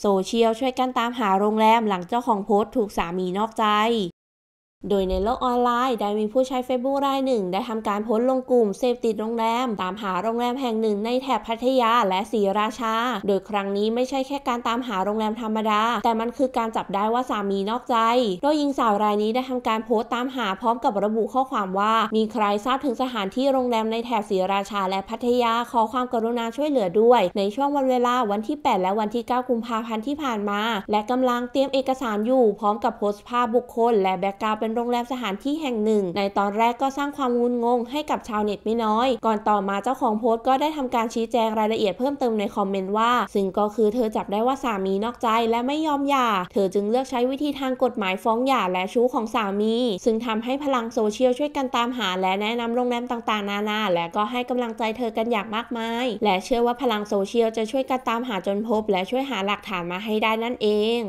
โซเชียลช่วยกันตามหาโรงแรมหลังเจ้าของโพสต์ถูกสามีนอกใจโดยในโลกออนไลน์ได้มีผู้ใช้ Facebook รายหนึ่งได้ทำการโพสต์ลงกลุ่ม เซฟติดโรงแรม ตามหาโรงแรมแห่งหนึ่ง ในแถบพัทยาและศรีราชา โดยครั้งนี้ไม่ใช่แค่การตามหาโรงแรมธรรมดา แต่มันคือการจับได้ว่าสามีนอกใจ โดยหญิงสาวรายนี้ได้ทำการโพสต์ตามหาพร้อมกับระบุข้อความว่า มีใครทราบถึงสถานที่โรงแรมในแถบศรีราชาและพัทยาขอความกรุณาช่วยเหลือด้วย ในช่วงวันเวลาวันที่ 8 และวันที่ 9กุมภาพันธ์ที่ผ่านมาและกำลังเตรียมเอกสารอยู่พร้อมกับโพสต์ภาพบุคคล และแบ็กกราวเป็นโรงแรมสถานที่แห่งหนึ่ง ในตอนแรกก็สร้างความงุนงงให้กับชาวเน็ตไม่น้อย ก่อนต่อมาเจ้าของโพสต์ก็ได้ทำการชี้แจงรายละเอียดเพิ่มเติมในคอมเมนต์ว่า ซึ่งก็คือเธอจับได้ว่าสามีนอกใจและไม่ยอมหย่าเธอจึงเลือกใช้วิธีทางกฎหมายฟ้องหย่าและชู้ของสามี ซึ่งทำให้พลังโซเชียลช่วยกันตามหาและแนะนำโรงแรมต่างๆ นานา และก็ให้กำลังใจเธอกันอย่างมากมายและเชื่อว่าพลังโซเชียลจะช่วยกันตามหาจนพบและช่วยหาหลักฐานมาให้ได้นั่นเอง